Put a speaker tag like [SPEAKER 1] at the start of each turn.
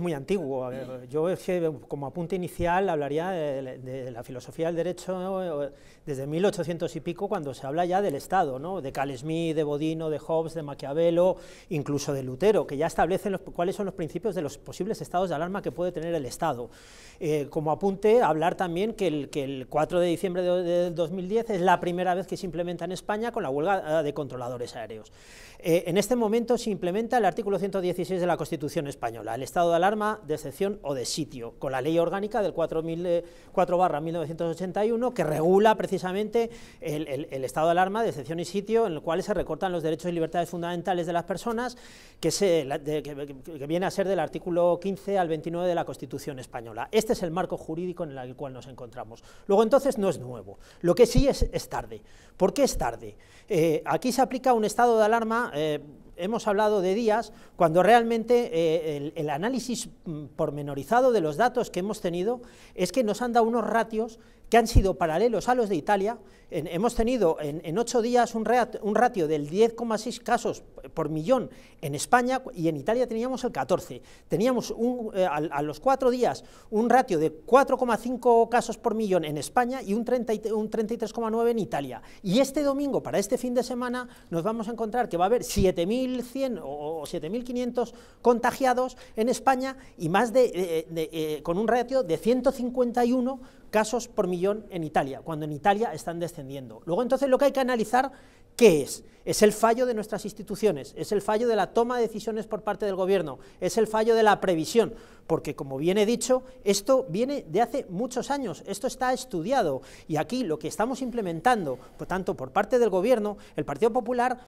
[SPEAKER 1] muy antiguo. Mm. Yo como apunte inicial hablaría de, la filosofía del derecho eh, desde 1800 y pico, cuando se habla ya del Estado, ¿no? de Calesmí, de Bodino, de Hobbes, de Maquiavelo, incluso de Lutero, que ya establecen los, cuáles son los principios de los posibles estados de alarma que puede tener el Estado. Eh, como apunte, hablar también que el, que el 4 de diciembre de, 2010 es la primera vez que se implementa en España con la huelga ah, de controladores aéreos. Eh, en este momento se implementa el artículo 116 de la Constitución española. El estado de alarma de excepción o de sitio, con la ley orgánica del 4, 1981 eh, que regula precisamente el, estado de alarma de excepción y sitio en el cual se recortan los derechos y libertades fundamentales de las personas, que, se, viene a ser del artículo 15 al 29 de la Constitución española. Este es el marco jurídico en el cual nos encontramos. Luego entonces no es nuevo, lo que sí es, es tarde. ¿Por qué es tarde? Eh, aquí se aplica un estado de alarma... Eh, hemos hablado de días, cuando realmente eh, el, análisis mm, pormenorizado de los datos que hemos tenido es que nos han dado unos ratios que han sido paralelos a los de Italia. hemos tenido en, ocho días un, un ratio del 10,6 casos por millón en España y en Italia teníamos el 14. Teníamos un, eh, a, los cuatro días un ratio de 4,5 casos por millón en España y un, un 33,9 en Italia. Y este domingo, para este fin de semana, nos vamos a encontrar que va a haber 7.100 o 7.500 contagiados en España y más de, eh, eh, con un ratio de 151 casos por millón en Italia, cuando en Italia están descendiendo. Luego entonces lo que hay que analizar, ¿qué es? Es el fallo de nuestras instituciones, es el fallo de la toma de decisiones por parte del gobierno, es el fallo de la previsión, porque como bien he dicho, esto viene de hace muchos años, esto está estudiado y aquí lo que estamos implementando, por tanto por parte del gobierno, el Partido Popular